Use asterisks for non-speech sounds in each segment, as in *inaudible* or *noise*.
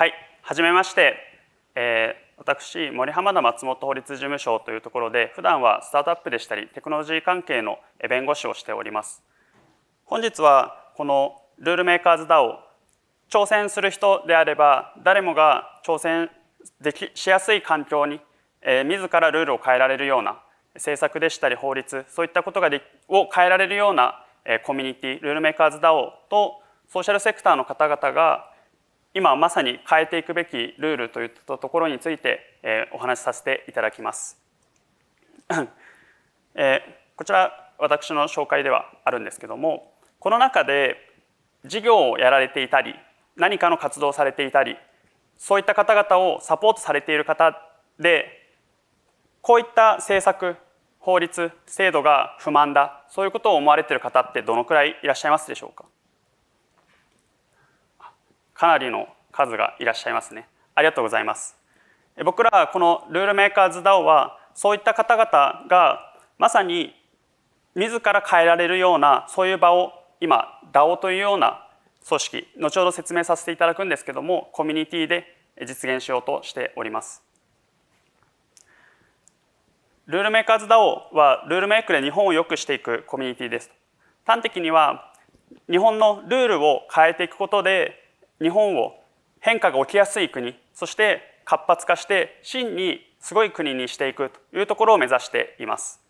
はい、はじめまして、えー、私森浜田松本法律事務所というところで普段はスタートアップでしたりテクノロジー関係の弁護士をしております本日はこのルールメーカーズ DAO 挑戦する人であれば誰もが挑戦できしやすい環境に、えー、自らルールを変えられるような政策でしたり法律そういったことがでを変えられるような、えコミュニティルールメーカーズ DAO とソーシャルセクターの方々が今まさに変えていくべきルールといったところについて、えお話しさせていただきます。*coughs* えこちら私の紹介ではあるんですけどもこの中で事業をやられていたり何かの活動をされていたりそういった方々をサポートされている方でこういった政策法律制度が不満だそういうことを思われている方ってどのくらいいらっしゃいますでしょうかかなりの数がいらっしゃいますね。ありがとうございます。僕らこのルールメーカーズ DAO はそういった方々がまさに自ら変えられるようなそういう場を今 DAO というような組織後ほど説明させていただくんですけどもコミュニティで実現しようとしております。ルールメーカーズ DAO はルールメイクで日本を良くしていくコミュニティです。端的には日本のルールを変えていくことで日本を変化が起きやすい国そして活発化して真にすごい国にしていくというところを目指しています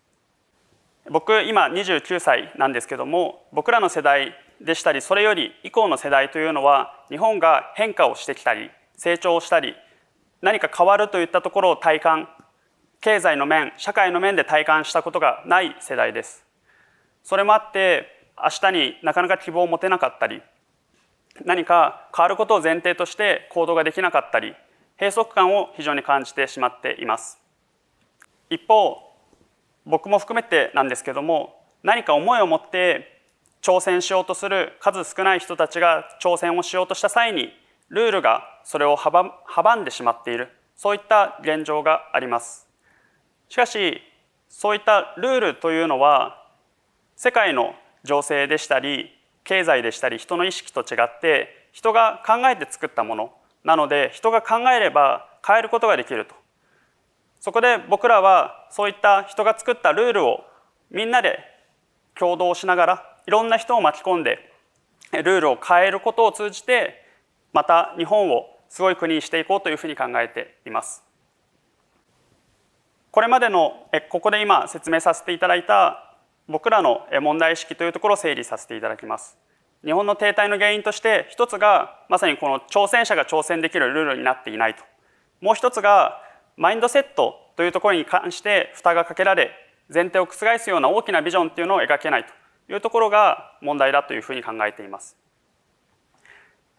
僕今29歳なんですけども僕らの世代でしたりそれより以降の世代というのは日本が変化をしてきたり成長したり何か変わるといったところを体感経済の面社会の面で体感したことがない世代ですそれもあって明日になかなか希望を持てなかったり何か変わることを前提として行動ができなかったり閉塞感を非常に感じてしまっています一方僕も含めてなんですけども何か思いを持って挑戦しようとする数少ない人たちが挑戦をしようとした際にルールがそれを阻んでしまっているそういった現状がありますしかしそういったルールというのは世界の情勢でしたり経済でしたり人の意識と違って人が考えて作ったものなので人が考えれば変えることができるとそこで僕らはそういった人が作ったルールをみんなで共同しながらいろんな人を巻き込んでルールを変えることを通じてまた日本をすごい国にしていこうというふうに考えています。これまでのここで今説明させていただいた僕らの問題意識というところを整理させていただきます。日本の停滞の原因として一つがまさにこの挑戦者が挑戦できるルールになっていないともう一つがマインドセットというところに関して蓋がかけられ前提を覆すような大きなビジョンっていうのを描けないというところが問題だというふうに考えています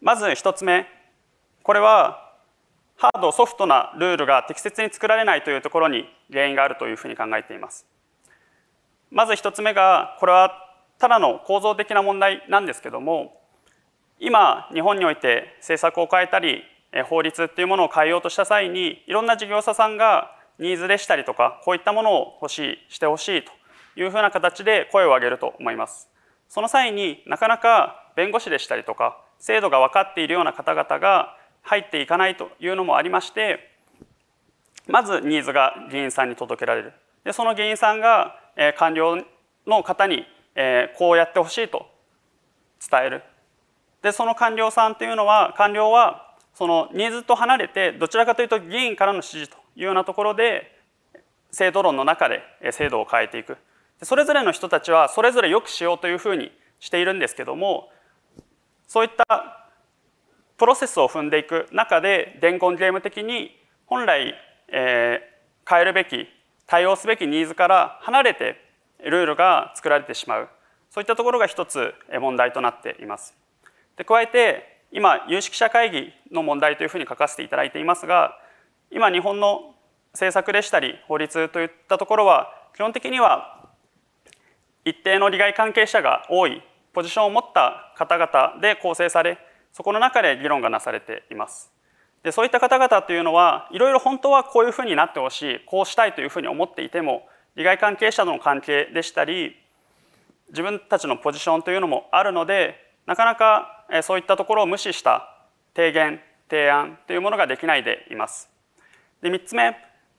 まず一つ目これはハードソフトなルールが適切に作られないというところに原因があるというふうに考えていますまず一つ目がこれはただの構造的な問題なんですけども今日本において政策を変えたり法律っていうものを変えようとした際にいろんな事業者さんがニーズでしたりとかこういったものを欲しいしてほしいというふうな形で声を上げると思います。その際になかなか弁護士でしたりとか制度が分かっているような方々が入っていかないというのもありましてまずニーズが議員さんに届けられるでその議員さんが官僚の方にこうやってほしいと伝えるでその官僚さんというのは官僚はそのニーズと離れてどちらかというと議員からの指示というようなところで制度論の中で制度を変えていくそれぞれの人たちはそれぞれよくしようというふうにしているんですけどもそういったプロセスを踏んでいく中で伝言ゲーム的に本来、えー、変えるべき対応すべきニーズから離れてルールが作られてしまうそういったところが一つ問題となっています。で加えて今有識者会議の問題というふうに書かせていただいていますが今日本の政策でしたり法律といったところは基本的には一定の利害関係者が多いポジションを持った方々で構成されそこの中で議論がなされています。でそういった方々というのはいろいろ本当はこういうふうになってほしいこうしたいというふうに思っていても利害関係者との関係でしたり自分たちのポジションというのもあるのでなかなかそういったところを無視した提言提案というものができないでいます。で3つ目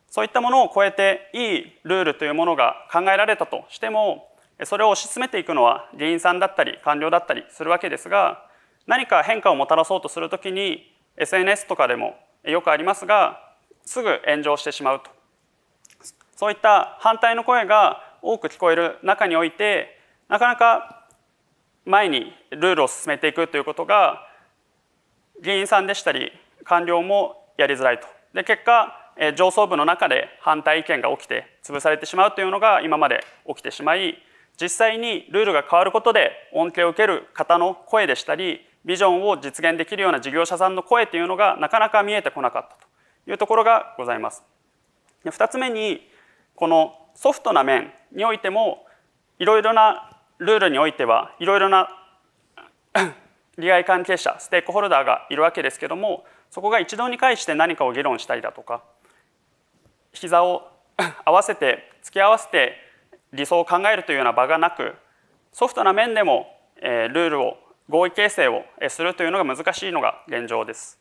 そういったものを超えていいルールというものが考えられたとしてもそれを推し進めていくのは議員さんだったり官僚だったりするわけですが何か変化をもたらそうとするときに SNS とかでもよくありますがすぐ炎上してしまうとそういった反対の声が多く聞こえる中においてなかなか前にルールを進めていくということが議員さんでしたり官僚もやりづらいとで結果上層部の中で反対意見が起きて潰されてしまうというのが今まで起きてしまい実際にルールが変わることで恩恵を受ける方の声でしたりビジョンを実現できるような事業者さんの声というのがなかなか見えてこなかったというところがございます。2つ目にこのソフトな面においてもいろいろなルールにおいてはいろいろな *coughs* 利害関係者ステークホルダーがいるわけですけどもそこが一堂に会して何かを議論したりだとか膝を *coughs* 合わせて付き合わせて理想を考えるというような場がなくソフトな面でも、えー、ルールを合意形成をするというのが難しいのが現状です。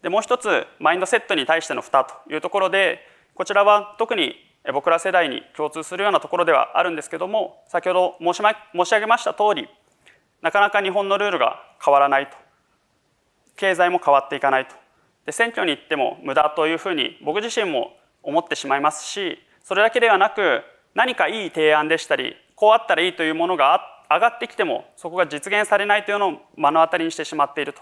でもう一つマインドセットに対しての負というところでこちらは特に僕ら世代に共通するようなところではあるんですけども先ほど申し,、ま、申し上げました通りなかなか日本のルールが変わらないと経済も変わっていかないとで選挙に行っても無駄というふうに僕自身も思ってしまいますしそれだけではなく何かいい提案でしたりこうあったらいいというものがあっ上がってきてもそこが実現されないというのを目の当たりにしてしまっていると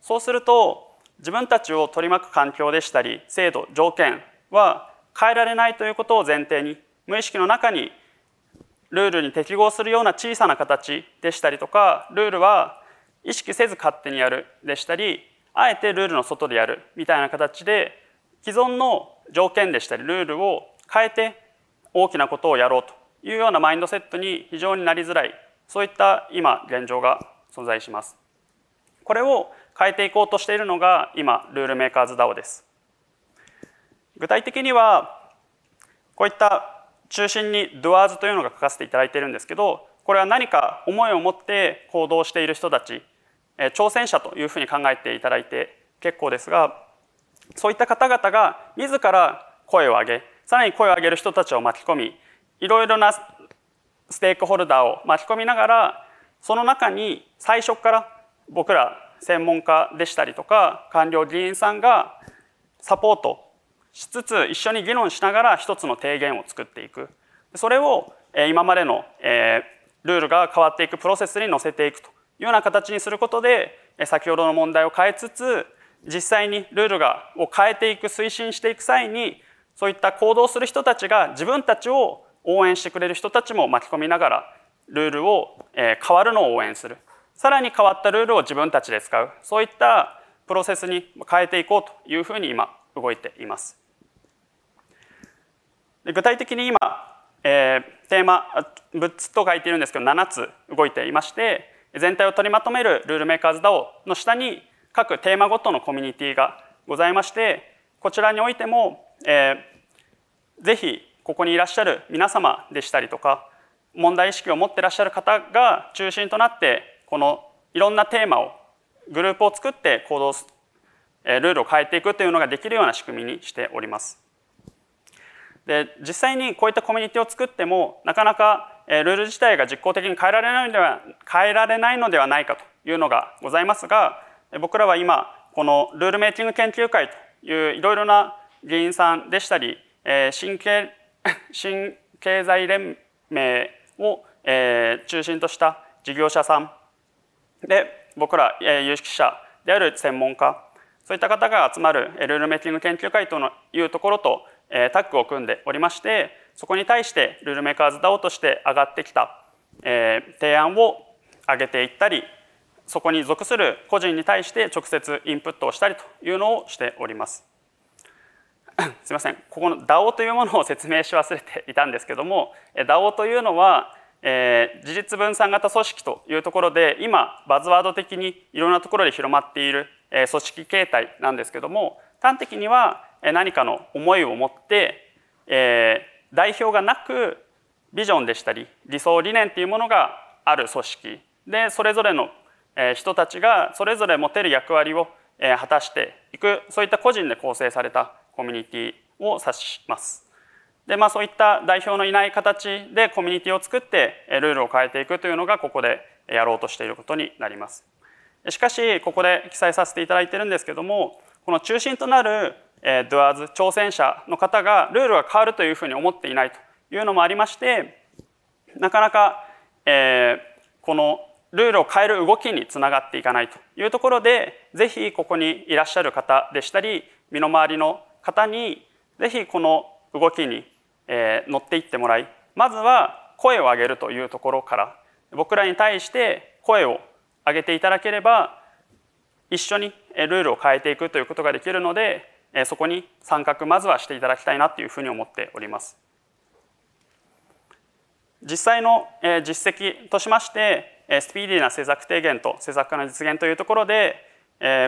そうすると自分たちを取り巻く環境でしたり制度条件は変えられないということを前提に無意識の中にルールに適合するような小さな形でしたりとかルールは意識せず勝手にやるでしたりあえてルールの外でやるみたいな形で既存の条件でしたりルールを変えて大きなことをやろうというようなマインドセットに非常になりづらいそういった今現状が存在します。これを変えていこうとしているのが今ルールメーカーズ DAO です。具体的にはこういった中心にドアーズというのが書かせていただいているんですけどこれは何か思いを持って行動している人たち挑戦者というふうに考えていただいて結構ですがそういった方々が自ら声を上げさらに声を上げる人たちを巻き込みいろいろなステークホルダーを巻き込みながらその中に最初から僕ら専門家でしたりとか官僚議員さんがサポートしつつ一緒に議論しながら一つの提言を作っていくそれを今までのルールが変わっていくプロセスに乗せていくというような形にすることで先ほどの問題を変えつつ実際にルールがを変えていく推進していく際にそういった行動する人たちが自分たちを応援してくれる人たちも巻き込みながらルールを、え変わるのを応援するさらに変わったルールを自分たちで使うそういったプロセスに変えていこうというふうに今動いています。で具体的に今、えー、テーマ6つと書いているんですけど7つ動いていまして全体を取りまとめるルールメーカーズ DAO の下に各テーマごとのコミュニティがございましてこちらにおいても、えー、ぜひここにいらっしゃる皆様でしたりとか問題意識を持ってらっしゃる方が中心となってこのいろんなテーマをグループを作って行動ルールを変えていくというのができるような仕組みにしております。で実際にこういったコミュニティを作ってもなかなかルール自体が実効的に変えられないのでは変えられないのではないかというのがございますが僕らは今このルールメイキング研究会といういろいろな議員さんでしたり神経新経済連盟を、え中心とした事業者さんで僕ら、え有識者である専門家そういった方が集まるルールメイキング研究会というところと、えタッグを組んでおりましてそこに対してルールメーカーズ DAO として上がってきた、え提案を上げていったりそこに属する個人に対して直接インプットをしたりというのをしております。*coughs* すいませんここの DAO というものを説明し忘れていたんですけども DAO というのは、えー、事実分散型組織というところで今バズワード的にいろんなところで広まっている、えー、組織形態なんですけども端的には何かの思いを持って、えー、代表がなくビジョンでしたり理想理念というものがある組織でそれぞれの人たちがそれぞれ持てる役割を果たしていくそういった個人で構成されたコミュニティを指します。でまあ、そういった代表のいない形でコミュニティを作ってルールを変えていくというのがここでやろうとしていることになります。しかしここで記載させていただいてるんですけどもこの中心となるドゥアーズ挑戦者の方がルールが変わるというふうに思っていないというのもありましてなかなか、えー、このルールを変える動きにつながっていかないというところでぜひここにいらっしゃる方でしたり身の回りの方に是非この動きに、えー、乗っていってもらいまずは声を上げるというところから僕らに対して声を上げていただければ一緒にルールを変えていくということができるのでそこに参画まずはしていただきたいなというふうに思っております。実際の実績としましてスピーディーな政策提言と政策化の実現というところで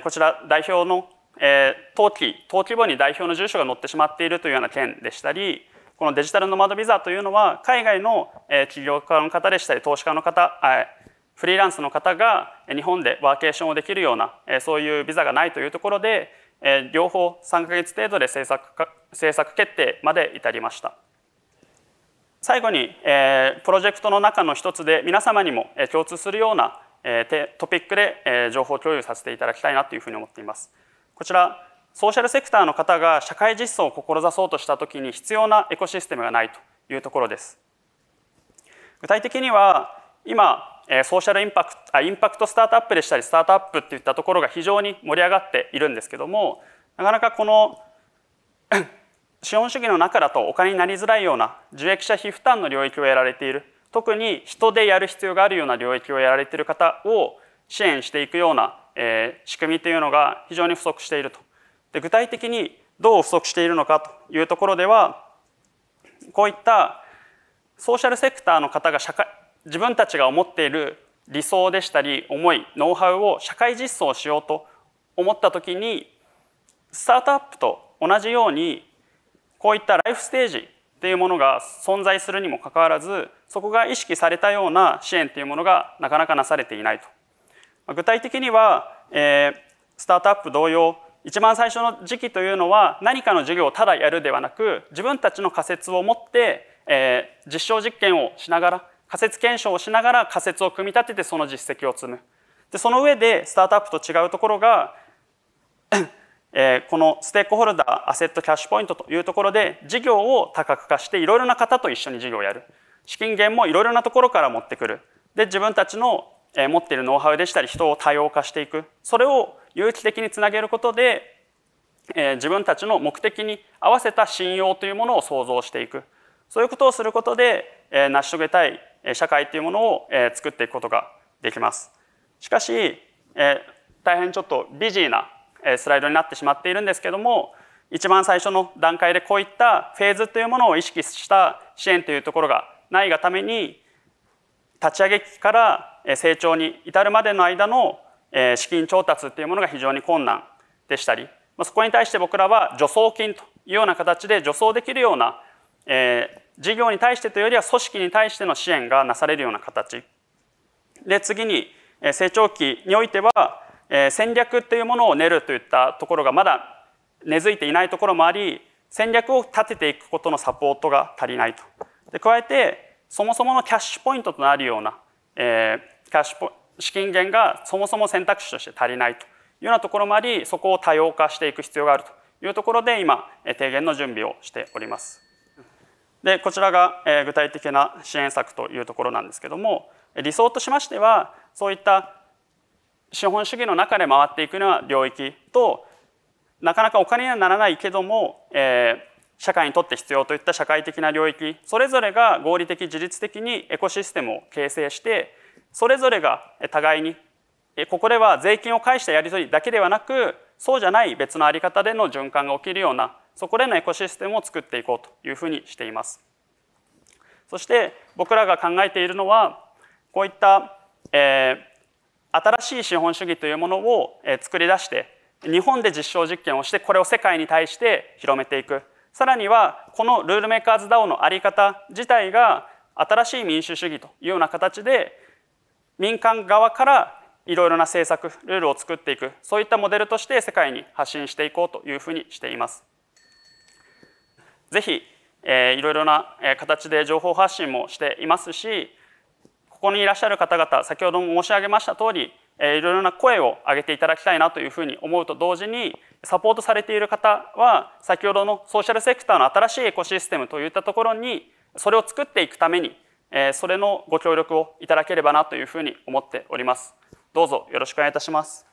こちら代表のえー、登記登記簿に代表の住所が載ってしまっているというような件でしたりこのデジタルノマドビザというのは海外の、え起業家の方でしたり投資家の方、えフリーランスの方が日本でワーケーションをできるような、えそういうビザがないというところで、え両方3か月程度で政策か政策決定まで至りました。最後に、えプロジェクトの中の一つで皆様にも共通するようなトピックで情報共有させていただきたいなというふうに思っています。こちらソーシャルセクターの方が社会実装を志そうとした時に必要なエコシステムがないというところです具体的には今ソーシャルインパクトあインパクトスタートアップでしたりスタートアップっていったところが非常に盛り上がっているんですけどもなかなかこの *coughs* 資本主義の中だとお金になりづらいような受益者非負担の領域をやられている特に人でやる必要があるような領域をやられている方を支援していくようなえー、仕組みというのが非常に不足していると。で具体的にどう不足しているのかというところではこういったソーシャルセクターの方が社会自分たちが思っている理想でしたり思いノウハウを社会実装しようと思った時にスタートアップと同じようにこういったライフステージっていうものが存在するにもかかわらずそこが意識されたような支援というものがなかなかなされていないと具体的には、えー、スタートアップ同様一番最初の時期というのは何かの授業をただやるではなく自分たちの仮説を持って、えー、実証実験をしながら仮説検証をしながら仮説を組み立ててその実績を積むでその上でスタートアップと違うところが *coughs* えー、このステークホルダーアセットキャッシュポイントというところで事業を多角化していろいろな方と一緒に事業をやる資金源もいろいろなところから持ってくるで自分たちの持っているノウハウでしたり人を多様化していくそれを有機的につなげることで自分たちの目的に合わせた信用というものを創造していくそういうことをすることで成し遂げたい社会というものを作っていくことができます。しかし大変ちょっとビジーなスライドになってしまっているんですけども一番最初の段階でこういったフェーズというものを意識した支援というところがないがために立ち上げ期から成長に至るまでの間の資金調達っていうものが非常に困難でしたりそこに対して僕らは助走金というような形で助走できるような事業に対してというよりは組織に対しての支援がなされるような形で次に成長期においては戦略っていうものを練るといったところがまだ根付いていないところもあり戦略を立てていくことのサポートが足りないと。で加えてそもそものキャッシュポイントとなるような、えー、キャッシュポ資金源がそもそも選択肢として足りないというようなところもありそこを多様化していく必要があるというところで今提言の準備をしております。でこちらが具体的な支援策というところなんですけども理想としましてはそういった資本主義の中で回っていくような領域となかなかお金にはならないけども、えー、社会にとって必要といった社会的な領域それぞれが合理的自律的にエコシステムを形成してそれぞれが互いにここでは税金を介したやり取りだけではなくそうじゃない別の在り方での循環が起きるようなそこでのエコシステムを作っていこうというふうにしています。そして僕らが考えているのはこういった、えー、新しい資本主義というものを、え作り出して日本で実証実験をしてこれを世界に対して広めていくさらにはこのルールメーカーズ DAO のあり方自体が新しい民主主義というような形で民間側からいろいろな政策ルールを作っていくそういったモデルとして世界に発信していこうというふうにしています。ぜひ、えー、いろいろな形で情報発信もしていますしここにいらっしゃる方々先ほども申し上げました通りえいろいろな声を上げていただきたいなというふうに思うと同時にサポートされている方は先ほどのソーシャルセクターの新しいエコシステムといったところにそれを作っていくために、えそれのご協力をいただければなというふうに思っております。どうぞよろしくお願いいたします。